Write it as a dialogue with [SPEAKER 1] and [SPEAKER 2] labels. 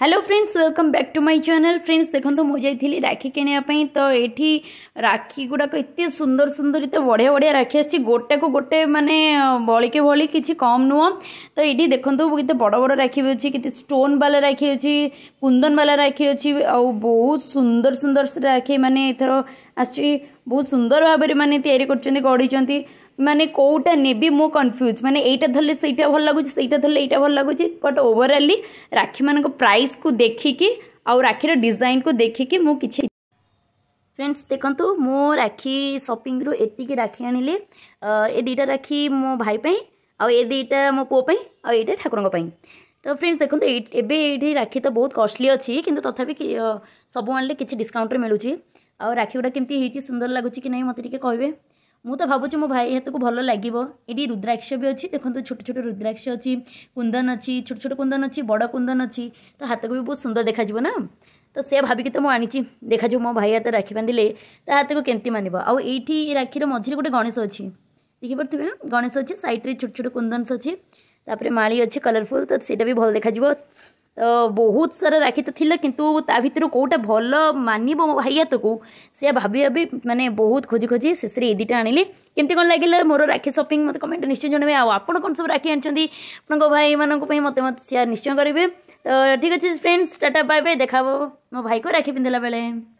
[SPEAKER 1] hello friends welcome back to my channel friends ଦେଖନ୍ତୁ ମୁଁ ଯାଇଥିଲି ରାକ୍ଷୀ କିଣିବା ପାଇଁ ତ ଏଠି ରାକ୍ଷୀ ଗୁଡ଼ାକ ଏତେ ସୁନ୍ଦର ସୁନ୍ଦର ଏତେ ବଢ଼ିଆ ବଢ଼ିଆ ରାକ୍ଷୀ ଆସିଛି ଗୋଟାକୁ ଗୋଟେ ମାନେ ବଳିକେ ଭଳି କିଛି କମ୍ ନୁହଁ ତ ଏଠି ଦେଖନ୍ତୁ କେତେ ବଡ଼ ବଡ଼ ରାକ୍ଷୀ ବି ଅଛି କେତେ ଷ୍ଟୋନ୍ ବାଲା ରାକ୍ଷୀ ଅଛି କୁନ୍ଦନ ବାଲା ରାକ୍ଷୀ ଅଛି ଆଉ ବହୁତ ସୁନ୍ଦର ସୁନ୍ଦର ରାକ୍ଷୀ ମାନେ ଏଥର ଆସିଛି ବହୁତ ସୁନ୍ଦର ଭାବରେ ମାନେ ତିଆରି କରୁଛନ୍ତି ଗଢ଼ିଛନ୍ତି ମାନେ କେଉଁଟା ନେବି ମୁଁ କନଫ୍ୟୁଜ୍ ମାନେ ଏଇଟା ଧରିଲେ ସେଇଟା ଭଲ ଲାଗୁଛି ସେଇଟା ଧରିଲେ ଏଇଟା ଭଲ ଲାଗୁଛି ବଟ୍ ଓଭରଅଲି ରାକ୍ଷୀମାନଙ୍କ ପ୍ରାଇସ୍କୁ ଦେଖିକି ଆଉ ରାକ୍ଷୀର ଡିଜାଇନ୍କୁ ଦେଖିକି ମୁଁ କିଛି ଫ୍ରେଣ୍ଡସ୍ ଦେଖନ୍ତୁ ମୁଁ ରାକ୍ଷୀ ସପିଂରୁ ଏତିକି ରାକ୍ଷୀ ଆଣିଲି ଏ ଦୁଇଟା ରାକ୍ଷୀ ମୋ ଭାଇ ପାଇଁ ଆଉ ଏ ଦୁଇଟା ମୋ ପୁଅ ପାଇଁ ଆଉ ଏଇଟା ଠାକୁରଙ୍କ ପାଇଁ ତ ଫ୍ରେଣ୍ଡସ୍ ଦେଖନ୍ତୁ ଏବେ ଏଇଠି ରାକ୍ଷୀ ତ ବହୁତ କଷ୍ଟଲି ଅଛି କିନ୍ତୁ ତଥାପି ସବୁ ଆଣିଲେ କିଛି ଡିସ୍କାଉଣ୍ଟରେ ମିଳୁଛି ଆଉ ରାକ୍ଷୀ ଗୁଡ଼ା କେମିତି ହେଇଛି ସୁନ୍ଦର ଲାଗୁଛି କି ନାହିଁ ମୋତେ ଟିକେ କହିବେ ମୁଁ ତ ଭାବୁଛି ମୋ ଭାଇ ହାତକୁ ଭଲ ଲାଗିବ ଏଠି ରୁଦ୍ରାକ୍ଷ ବି ଅଛି ଦେଖନ୍ତୁ ଛୋଟ ଛୋଟ ରୁଦ୍ରାକ୍ଷ ଅଛି କୁନ୍ଦନ ଅଛି ଛୋଟ ଛୋଟ କୁନ୍ଦନ ଅଛି ବଡ଼ କୁନ୍ଦନ ଅଛି ତ ହାତକୁ ବି ବହୁତ ସୁନ୍ଦର ଦେଖାଯିବ ନା ତ ସେ ଭାବିକି ତ ମୁଁ ଆଣିଛି ଦେଖାଯିବ ମୋ ଭାଇ ହାତରେ ରାକ୍ଷୀ ବାନ୍ଧିଲେ ତା ହାତକୁ କେମିତି ମାନିବ ଆଉ ଏଇଠି ରାକ୍ଷୀର ମଝିରେ ଗୋଟେ ଗଣେଶ ଅଛି ଦେଖିପାରୁଥିବେ ନା ଗଣେଶ ଅଛି ସାଇଡ଼୍ରେ ଛୋଟ ଛୋଟ କୁନ୍ଦନ୍ସ ଅଛି ତାପରେ ମାଳି ଅଛି କଲରଫୁଲ୍ ତ ସେଇଟା ବି ଭଲ ଦେଖାଯିବ ବହୁତ ସାରା ରାକ୍ଷୀ ତ ଥିଲା କିନ୍ତୁ ତା ଭିତରୁ କେଉଁଟା ଭଲ ମାନିବ ହାଇଆତକୁ ସେ ଭାବି ଭାବି ମାନେ ବହୁତ ଖୋଜି ଖୋଜି ଶେଷରେ ଏଇ ଦୁଇଟା ଆଣିଲି କେମିତି କ'ଣ ଲାଗିଲା ମୋର ରାକ୍ଷୀ ସପିଂ ମୋତେ କମେଣ୍ଟ ନିଶ୍ଚୟ ଜଣାଇବେ ଆଉ ଆପଣ କ'ଣ ସବୁ ରାକ୍ଷୀ ଆଣିଛନ୍ତି ଆପଣଙ୍କ ଭାଇମାନଙ୍କ ପାଇଁ ମୋତେ ମୋତେ ସେୟାର ନିଶ୍ଚୟ କରିବେ ତ ଠିକ୍ ଅଛି ଫ୍ରେଣ୍ଡସ୍ ଟାଟା ବାଏ ବାଏ ଦେଖାହେବ ମୋ ଭାଇକୁ ରାକ୍ଷୀ ପିନ୍ଧିଲା ବେଳେ